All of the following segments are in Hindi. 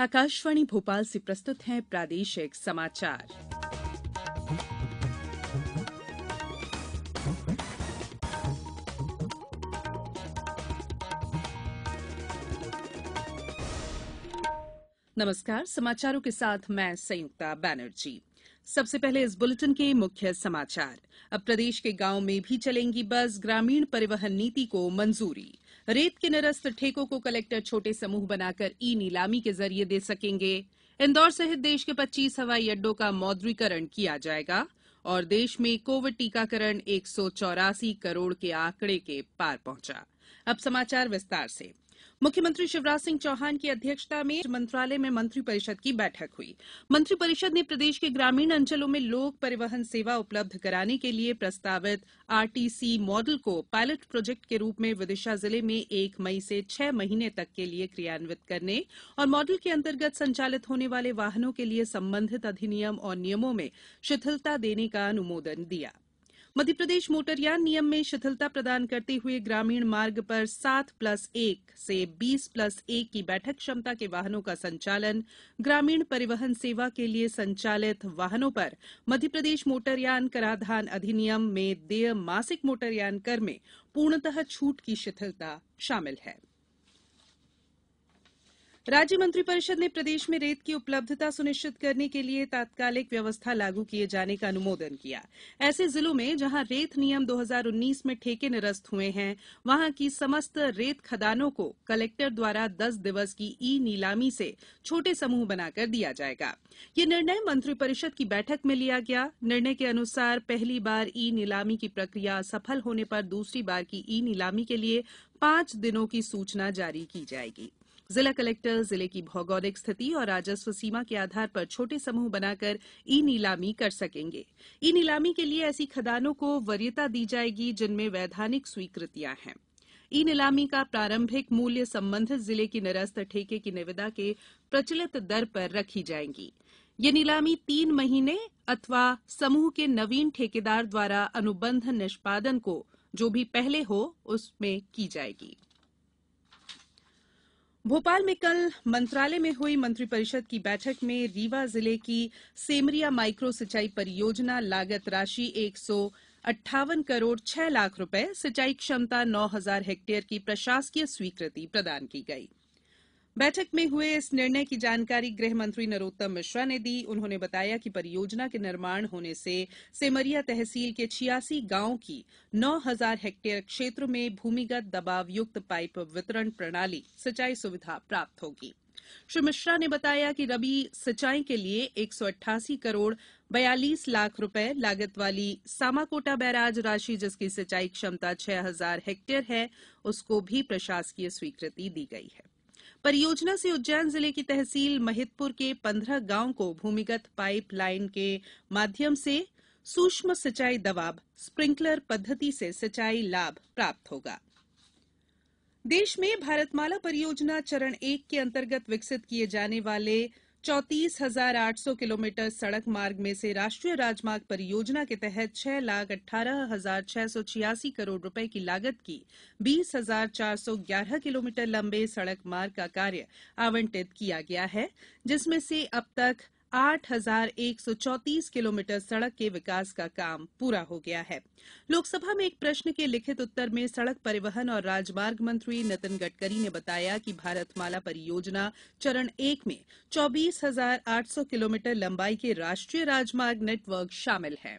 आकाशवाणी भोपाल से प्रस्तुत है प्रादेशिक समाचार नमस्कार समाचारों के साथ मैं संयुक्ता बैनर्जी सबसे पहले इस बुलेटिन के मुख्य समाचार अब प्रदेश के गांव में भी चलेंगी बस ग्रामीण परिवहन नीति को मंजूरी रेत के निरस्त ठेकों को कलेक्टर छोटे समूह बनाकर ई नीलामी के जरिए दे सकेंगे इंदौर सहित देश के 25 हवाई अड्डों का मौद्रीकरण किया जाएगा और देश में कोविड टीकाकरण एक करोड़ के आंकड़े के पार पहुंचा अब समाचार विस्तार से मुख्यमंत्री शिवराज सिंह चौहान की अध्यक्षता में आज मंत्रालय में मंत्रिपरिषद परिषद की बैठक हुई मंत्रिपरिषद परिषद ने प्रदेश के ग्रामीण अंचलों में लोक परिवहन सेवा उपलब्ध कराने के लिए प्रस्तावित आरटीसी मॉडल को पायलट प्रोजेक्ट के रूप में विदिशा जिले में एक मई से छह महीने तक के लिए क्रियान्वित करने और मॉडल के अंतर्गत संचालित होने वाले वाहनों के लिए संबंधित अधिनियम और नियमों में शिथिलता देने का अनुमोदन दिया है मध्यप्रदेश मोटरयान नियम में शिथिलता प्रदान करते हुए ग्रामीण मार्ग पर सात प्लस एक से बीस प्लस एक की बैठक क्षमता के वाहनों का संचालन ग्रामीण परिवहन सेवा के लिए संचालित वाहनों पर मध्यप्रदेश मोटरयान कराधान अधिनियम में देय मासिक मोटरयान कर में पूर्णतः छूट की शिथिलता शामिल है राज्य मंत्रिपरिषद ने प्रदेश में रेत की उपलब्धता सुनिश्चित करने के लिए तात्कालिक व्यवस्था लागू किए जाने का अनुमोदन किया ऐसे जिलों में जहां रेत नियम 2019 में ठेके निरस्त हुए हैं वहां की समस्त रेत खदानों को कलेक्टर द्वारा 10 दिवस की ई नीलामी से छोटे समूह बनाकर दिया जाएगा ये निर्णय मंत्रिपरिषद की बैठक में लिया गया निर्णय के अनुसार पहली बार ई नीलामी की प्रक्रिया असफल होने पर दूसरी बार की ई नीलामी के लिए पांच दिनों की सूचना जारी की जाएगी जिला कलेक्टर जिले की भौगोलिक स्थिति और राजस्व सीमा के आधार पर छोटे समूह बनाकर ई नीलामी कर सकेंगे ई नीलामी के लिए ऐसी खदानों को वरीयता दी जाएगी जिनमें वैधानिक स्वीकृतियां हैं ई नीलामी का प्रारंभिक मूल्य संबंधित जिले की निरस्त ठेके की निविदा के प्रचलित दर पर रखी जाएंगी ये नीलामी तीन महीने अथवा समूह के नवीन ठेकेदार द्वारा अनुबंध निष्पादन को जो भी पहले हो उसमें की जाएगी भोपाल में कल मंत्रालय में हुई मंत्रिपरिषद की बैठक में रीवा जिले की सेमरिया माइक्रो सिंचाई परियोजना लागत राशि एक सौ अट्ठावन करोड़ छह लाख रूपये सिंचाई क्षमता नौ हजार हेक्टेयर की प्रशासकीय स्वीकृति प्रदान की गई है बैठक में हुए इस निर्णय की जानकारी गृह मंत्री नरोत्तम मिश्रा ने दी उन्होंने बताया कि परियोजना के निर्माण होने से सेमरिया तहसील के छियासी गांवों की नौ हजार हेक्टेयर क्षेत्र में भूमिगत दबाव युक्त पाइप वितरण प्रणाली सिंचाई सुविधा प्राप्त होगी श्री मिश्रा ने बताया कि रबी सिंचाई के लिए एक करोड़ बयालीस लाख रुपए लागत वाली सामाकोटा बैराज राशि जिसकी सिंचाई क्षमता 6000 हेक्टेयर है उसको भी प्रशासकीय स्वीकृति दी गई है परियोजना से उज्जैन जिले की तहसील महितपुर के पंद्रह गांव को भूमिगत पाइप लाइन के माध्यम से सूक्ष्म सिंचाई दबाव स्प्रिंकलर पद्धति से सिंचाई लाभ प्राप्त होगा देश में भारतमाला परियोजना चरण एक के अंतर्गत विकसित किए जाने वाले चौतीस हजार आठ सौ किलोमीटर सड़क मार्ग में से राष्ट्रीय राजमार्ग परियोजना के तहत छह लाख अठारह हजार छह सौ छियासी करोड़ रुपए की लागत की बीस हजार चार सौ ग्यारह किलोमीटर लंबे सड़क मार्ग का कार्य आवंटित किया गया है जिसमें से अब तक आठ हजार एक सौ चौतीस किलोमीटर सड़क के विकास का काम पूरा हो गया है लोकसभा में एक प्रश्न के लिखित उत्तर में सड़क परिवहन और राजमार्ग मंत्री नितिन गडकरी ने बताया कि भारतमाला परियोजना चरण एक में चौबीस हजार आठ सौ किलोमीटर लंबाई के राष्ट्रीय राजमार्ग नेटवर्क शामिल है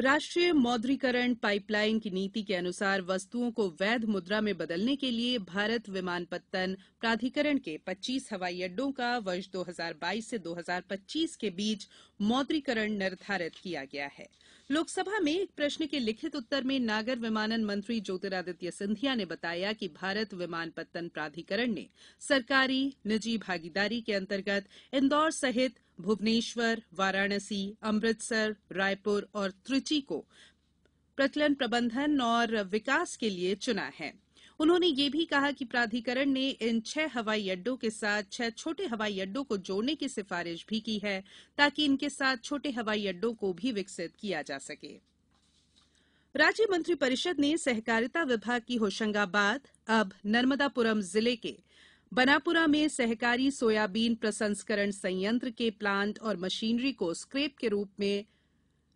राष्ट्रीय मौद्रीकरण पाइपलाइन की नीति के अनुसार वस्तुओं को वैध मुद्रा में बदलने के लिए भारत विमानपत्तन प्राधिकरण के पच्चीस हवाई अड्डों का वर्ष 2022 से 2025 के बीच मौद्रीकरण निर्धारित किया गया है लोकसभा में एक प्रश्न के लिखित उत्तर में नागर विमानन मंत्री ज्योतिरादित्य सिंधिया ने बताया कि भारत विमानपत्तन प्राधिकरण ने सरकारी निजी भागीदारी के अंतर्गत इंदौर सहित भुवनेश्वर वाराणसी अमृतसर रायपुर और त्रिची को प्रचलन प्रबंधन और विकास के लिए चुना है उन्होंने ये भी कहा कि प्राधिकरण ने इन छह हवाई अड्डों के साथ छह छोटे हवाई अड्डों को जोड़ने की सिफारिश भी की है ताकि इनके साथ छोटे हवाई अड्डों को भी विकसित किया जा सके राज्य मंत्रिपरिषद ने सहकारिता विभाग की होशंगाबाद अब नर्मदापुरम जिले के बनापुरा में सहकारी सोयाबीन प्रसंस्करण संयंत्र के प्लांट और मशीनरी को स्क्रेप के रूप में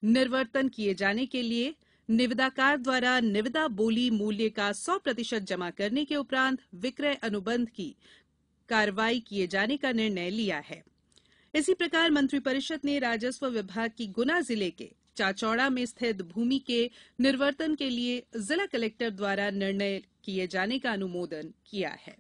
निर्वर्तन किए जाने के लिए निविदाकार द्वारा निविदा बोली मूल्य का सौ प्रतिशत जमा करने के उपरांत विक्रय अनुबंध की कार्रवाई किये जाने का निर्णय लिया है इसी प्रकार मंत्रिपरिषद ने राजस्व विभाग की गुना जिले के चाचौड़ा में स्थित भूमि के निर्वर्तन के लिए जिला कलेक्टर द्वारा निर्णय किये जाने का अनुमोदन किया है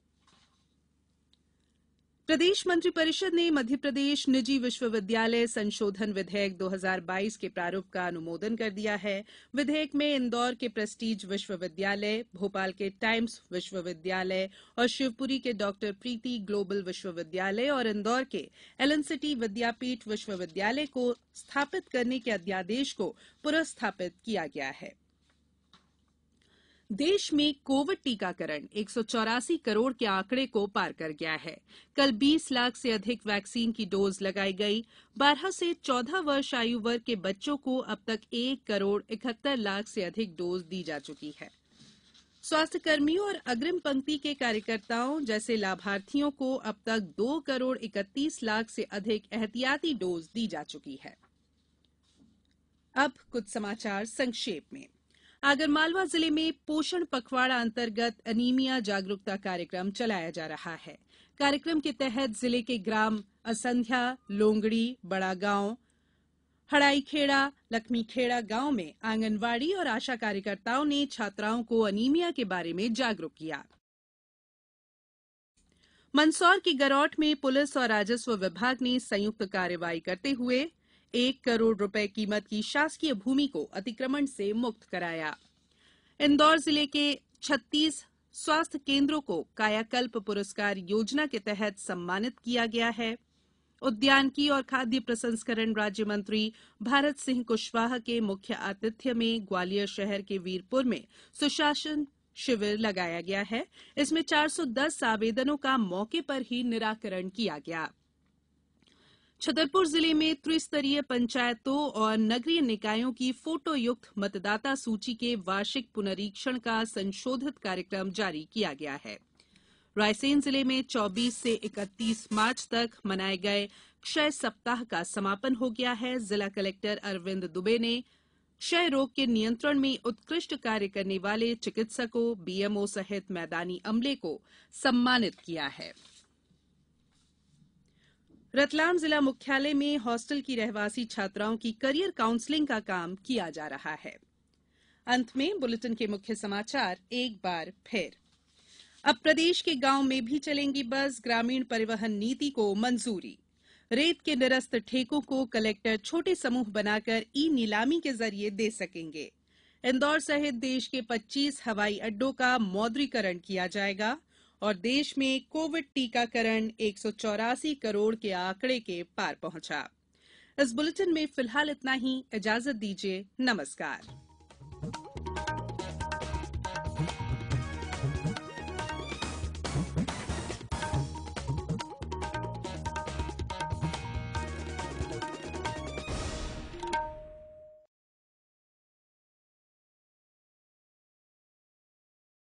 प्रदेश मंत्रिपरिषद ने मध्यप्रदेश निजी विश्वविद्यालय संशोधन विधेयक 2022 के प्रारूप का अनुमोदन कर दिया है विधेयक में इंदौर के प्रेस्टीज विश्वविद्यालय भोपाल के टाइम्स विश्वविद्यालय और शिवपुरी के डॉ प्रीति ग्लोबल विश्वविद्यालय और इंदौर के सिटी विद्यापीठ विश्वविद्यालय को स्थापित करने के अध्यादेश को पुरस्थापित किया गया है देश में कोविड टीकाकरण एक सौ चौरासी करोड़ के आंकड़े को पार कर गया है कल बीस लाख से अधिक वैक्सीन की डोज लगाई गई बारह से चौदह वर्ष आयु वर्ग के बच्चों को अब तक एक करोड़ इकहत्तर लाख से अधिक डोज दी जा चुकी है स्वास्थ्य कर्मियों और अग्रिम पंक्ति के कार्यकर्ताओं जैसे लाभार्थियों को अब तक दो करोड़ इकतीस लाख से अधिक एहतियाती डोज दी जा चुकी है अब कुछ समाचार संक्षेप में आगरमालवा जिले में पोषण पखवाड़ा अंतर्गत अनीमिया जागरूकता कार्यक्रम चलाया जा रहा है कार्यक्रम के तहत जिले के ग्राम असंध्या लोंगड़ी बड़ागांव हड़ाईखेड़ा लक्ष्मीखेड़ा गांव में आंगनवाड़ी और आशा कार्यकर्ताओं ने छात्राओं को अनीमिया के बारे में जागरूक किया मंदसौर के गरौट में पुलिस और राजस्व विभाग ने संयुक्त कार्यवाही करते हुए एक करोड़ रूपये कीमत की शासकीय भूमि को अतिक्रमण से मुक्त कराया इंदौर जिले के छत्तीस स्वास्थ्य केन्द्रों को कायाकल्प पुरस्कार योजना के तहत सम्मानित किया गया है की और खाद्य प्रसंस्करण राज्य मंत्री भारत सिंह कुशवाहा के मुख्य आतिथ्य में ग्वालियर शहर के वीरपुर में सुशासन शिविर लगाया गया है इसमें 410 आवेदनों का मौके पर ही निराकरण किया गया है छतरपुर जिले में त्रिस्तरीय पंचायतों और नगरीय निकायों की फोटो युक्त मतदाता सूची के वार्षिक पुनरीक्षण का संशोधित कार्यक्रम जारी किया गया है रायसेन जिले में 24 से 31 मार्च तक मनाए गए क्षय सप्ताह का समापन हो गया है जिला कलेक्टर अरविंद दुबे ने क्षय रोग के नियंत्रण में उत्कृष्ट कार्य करने वाले चिकित्सकों बीएमओ सहित मैदानी अमले को सम्मानित किया है रतलाम जिला मुख्यालय में हॉस्टल की रहवासी छात्राओं की करियर काउंसलिंग का काम किया जा रहा है अंत में बुलेटिन के मुख्य समाचार एक बार फिर अब प्रदेश के गांव में भी चलेंगी बस ग्रामीण परिवहन नीति को मंजूरी रेत के निरस्त ठेकों को कलेक्टर छोटे समूह बनाकर ई नीलामी के जरिए दे सकेंगे इंदौर सहित देश के 25 हवाई अड्डों का मौद्रीकरण किया जाएगा और देश में कोविड टीकाकरण एक करोड़ के आंकड़े के पार पहुंचा इस बुलेटिन में फिलहाल इतना ही इजाजत दीजिए नमस्कार